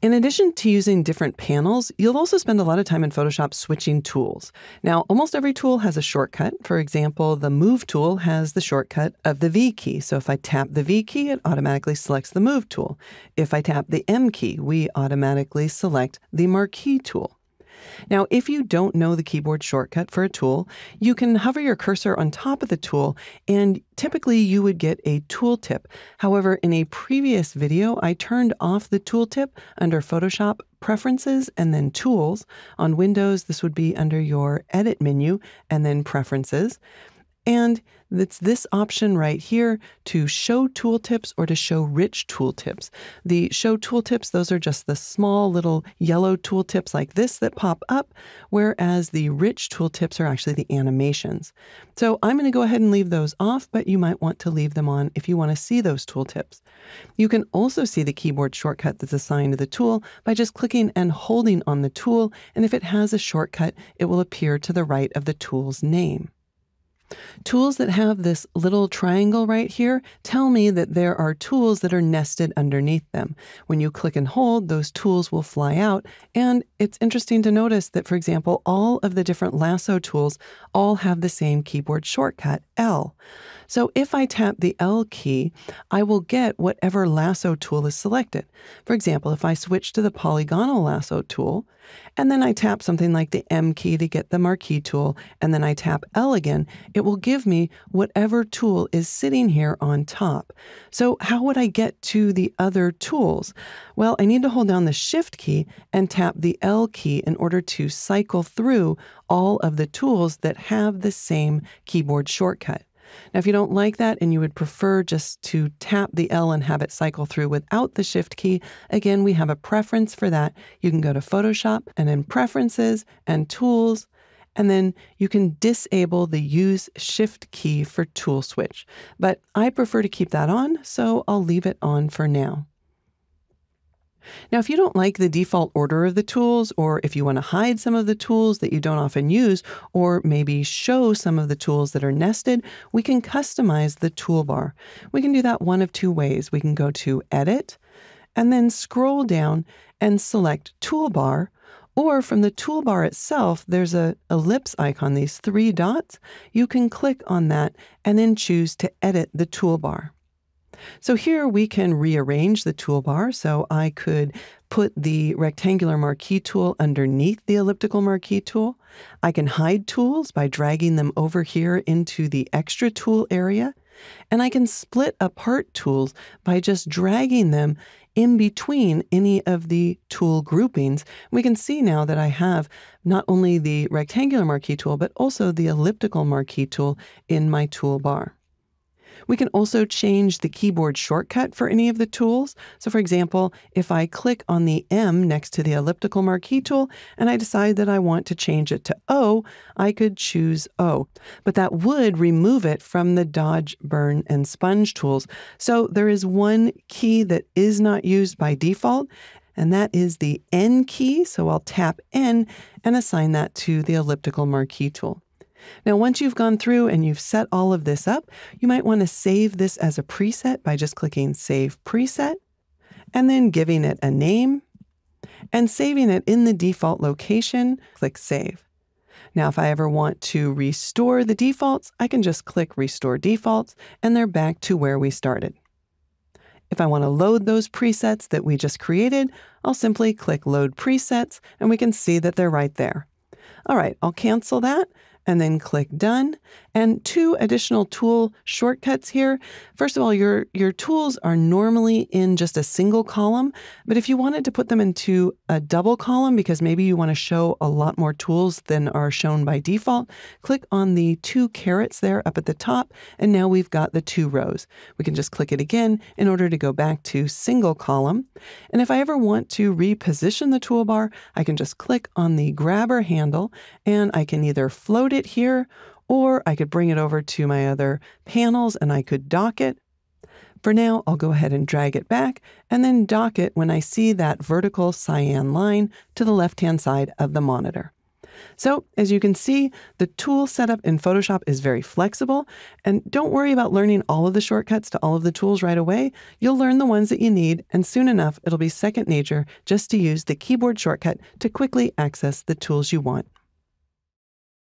In addition to using different panels, you'll also spend a lot of time in Photoshop switching tools. Now, almost every tool has a shortcut. For example, the Move tool has the shortcut of the V key. So if I tap the V key, it automatically selects the Move tool. If I tap the M key, we automatically select the Marquee tool. Now, if you don't know the keyboard shortcut for a tool, you can hover your cursor on top of the tool, and typically you would get a tooltip. However, in a previous video, I turned off the tooltip under Photoshop Preferences and then Tools. On Windows, this would be under your Edit menu and then Preferences. And it's this option right here to show tooltips or to show rich tooltips. The show tooltips, those are just the small little yellow tooltips like this that pop up, whereas the rich tooltips are actually the animations. So I'm going to go ahead and leave those off, but you might want to leave them on if you want to see those tooltips. You can also see the keyboard shortcut that's assigned to the tool by just clicking and holding on the tool, and if it has a shortcut, it will appear to the right of the tool's name. Tools that have this little triangle right here tell me that there are tools that are nested underneath them. When you click and hold, those tools will fly out. And it's interesting to notice that, for example, all of the different lasso tools all have the same keyboard shortcut, L. So if I tap the L key, I will get whatever lasso tool is selected. For example, if I switch to the polygonal lasso tool, and then I tap something like the M key to get the marquee tool, and then I tap L again, it will give me whatever tool is sitting here on top. So how would I get to the other tools? Well, I need to hold down the Shift key and tap the L key in order to cycle through all of the tools that have the same keyboard shortcut. Now, if you don't like that and you would prefer just to tap the L and have it cycle through without the Shift key, again, we have a preference for that. You can go to Photoshop and then Preferences and Tools and then you can disable the Use Shift key for Tool Switch. But I prefer to keep that on, so I'll leave it on for now. Now, if you don't like the default order of the tools, or if you want to hide some of the tools that you don't often use, or maybe show some of the tools that are nested, we can customize the toolbar. We can do that one of two ways. We can go to Edit, and then scroll down and select Toolbar, or from the toolbar itself, there's a ellipse icon, these three dots. You can click on that and then choose to edit the toolbar. So here we can rearrange the toolbar. So I could put the rectangular marquee tool underneath the elliptical marquee tool. I can hide tools by dragging them over here into the extra tool area. And I can split apart tools by just dragging them in between any of the tool groupings. We can see now that I have not only the rectangular marquee tool, but also the elliptical marquee tool in my toolbar. We can also change the keyboard shortcut for any of the tools. So for example, if I click on the M next to the elliptical marquee tool and I decide that I want to change it to O, I could choose O. But that would remove it from the dodge, burn, and sponge tools. So there is one key that is not used by default, and that is the N key. So I'll tap N and assign that to the elliptical marquee tool. Now, once you've gone through and you've set all of this up, you might want to save this as a preset by just clicking Save Preset, and then giving it a name, and saving it in the default location, click Save. Now, if I ever want to restore the defaults, I can just click Restore Defaults, and they're back to where we started. If I want to load those presets that we just created, I'll simply click Load Presets, and we can see that they're right there. All right, I'll cancel that, and then click done and two additional tool shortcuts here. First of all, your, your tools are normally in just a single column, but if you wanted to put them into a double column because maybe you want to show a lot more tools than are shown by default, click on the two carrots there up at the top, and now we've got the two rows. We can just click it again in order to go back to single column. And if I ever want to reposition the toolbar, I can just click on the grabber handle and I can either float it here or I could bring it over to my other panels and I could dock it. For now, I'll go ahead and drag it back and then dock it when I see that vertical cyan line to the left-hand side of the monitor. So as you can see, the tool setup in Photoshop is very flexible, and don't worry about learning all of the shortcuts to all of the tools right away. You'll learn the ones that you need, and soon enough, it'll be second nature just to use the keyboard shortcut to quickly access the tools you want